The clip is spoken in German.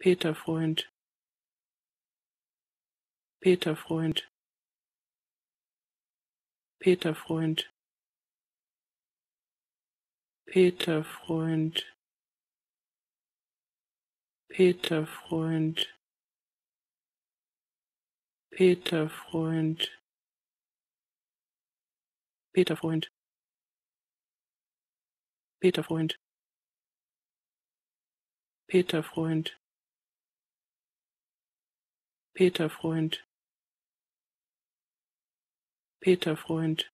Peter Freund Peter Freund Peter Freund Peter Freund Peter Freund Peter Freund Peter Freund Peter Freund Peter Freund peter freund